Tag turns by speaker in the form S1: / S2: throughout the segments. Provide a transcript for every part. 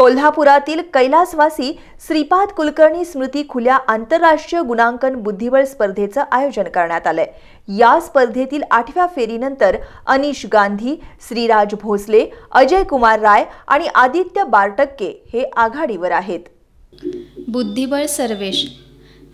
S1: कोल्हापुरातील कैलासवासी श्रीपाद कुलकर्णी स्मृती खुल्या आंतरराष्ट्रीय गुणांकन बुद्धिबळ स्पर्धेचं आयोजन करण्यात आलंय या स्पर्धेतील आठव्या फेरीनंतर अनिश गांधी श्रीराज भोसले अजय कुमार राय आणि आदित्य बारटक्के हे आघाडीवर आहेत बुद्धिबळ सर्वेश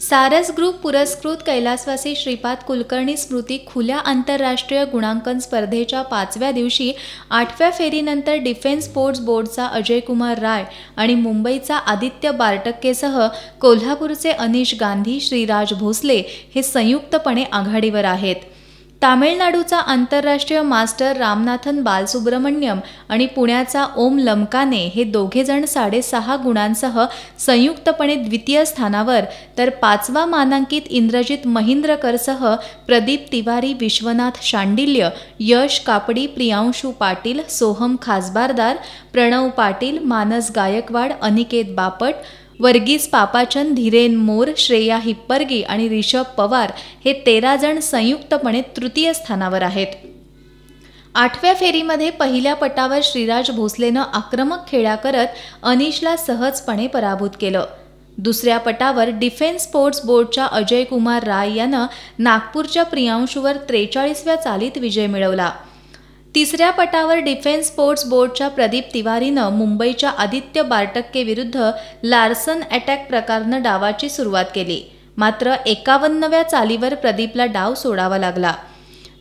S2: सारस ग्रुप पुरस्कृत कैलासवासी श्रीपाद कुलकर्णी स्मृती खुल्या आंतरराष्ट्रीय गुणांकन स्पर्धेच्या पाचव्या दिवशी आठव्या फेरीनंतर डिफेन्स स्पोर्ट्स बोर्डचा अजय कुमार राय आणि मुंबईचा आदित्य बारटक्केसह कोल्हापूरचे अनिश गांधी श्रीराज भोसले हे संयुक्तपणे आघाडीवर आहेत तामिळनाडूचा आंतरराष्ट्रीय मास्टर रामनाथन बालसुब्रमण्यम आणि पुण्याचा ओम लमकाने हे दोघेजण साडेसहा गुणांसह संयुक्तपणे द्वितीय स्थानावर तर पाचवा मानांकित इंद्रजित महिंद्रकरसह प्रदीप तिवारी विश्वनाथ शांडिल्य यश कापडी प्रियांशू पाटील सोहम खासबारदार प्रणव पाटील मानस गायकवाड अनिकेत बापट वर्गीस पापाचंद धीरेन मोर श्रेया हिप्परगी आणि रिषभ पवार हे तेरा जण संयुक्तपणे तृतीय स्थानावर आहेत आठव्या फेरीमध्ये पहिल्या पटावर श्रीराज भोसलेनं आक्रमक खेळ्या करत अनिशला सहजपणे पराभूत केलं दुसऱ्या पटावर डिफेन्स स्पोर्ट्स बोर्डच्या अजय कुमार राय यानं नागपूरच्या प्रियांशूवर त्रेचाळीसव्या चालीत विजय मिळवला तिसऱ्या पटावर डिफेन्स स्पोर्ट्स बोर्डच्या प्रदीप तिवारीनं मुंबईच्या आदित्य बारटक्के विरुद्ध लार्सन अटॅक प्रकारनं डावाची सुरुवात केली मात्र एकावन्नव्या चालीवर प्रदीपला डाव सोडावा लागला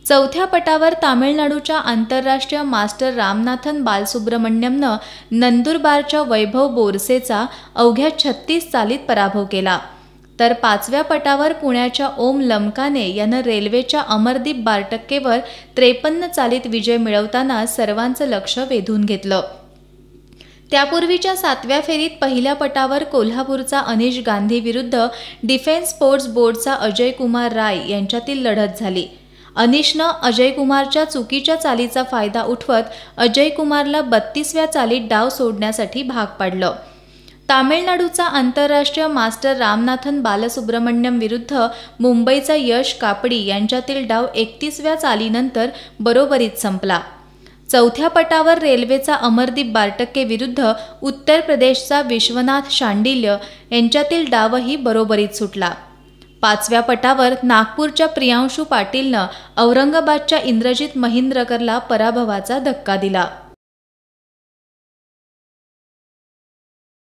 S2: चौथ्या पटावर तामिळनाडूच्या आंतरराष्ट्रीय मास्टर रामनाथन बालसुब्रमण्यमनं नंदुरबारच्या वैभव बोरसेचा अवघ्या छत्तीस चालीत पराभव केला तर पाचव्या पटावर पुण्याच्या ओम लमकाने यानं रेल्वेच्या अमरदीप बारटक्केवर त्रेपन्न चालीत विजय मिळवताना सर्वांचं लक्ष वेधून घेतलं त्यापूर्वीच्या सातव्या फेरीत पहिल्या पटावर कोल्हापूरचा अनिश गांधी विरुद्ध डिफेन्स स्पोर्ट्स बोर्डचा अजय कुमार राय यांच्यातील लढत झाली अनिशनं अजय कुमारच्या चुकीच्या चालीचा फायदा उठवत अजय कुमारला बत्तीसव्या चालीत डाव सोडण्यासाठी भाग पाडलं तामिळनाडूचा आंतरराष्ट्रीय मास्टर रामनाथन बालसुब्रमण्यम विरुद्ध मुंबईचा यश कापडी यांच्यातील डाव एकतीसव्या चालीनंतर बरोबरीत संपला चौथ्या पटावर रेल्वेचा अमरदीप बारटक्के विरुद्ध उत्तर प्रदेशचा विश्वनाथ शांडिल्य यांच्यातील डावही बरोबरीत सुटला पाचव्या पटावर नागपूरच्या प्रियांशू पाटीलनं औरंगाबादच्या
S1: इंद्रजित महिंद्रकरला पराभवाचा धक्का दिला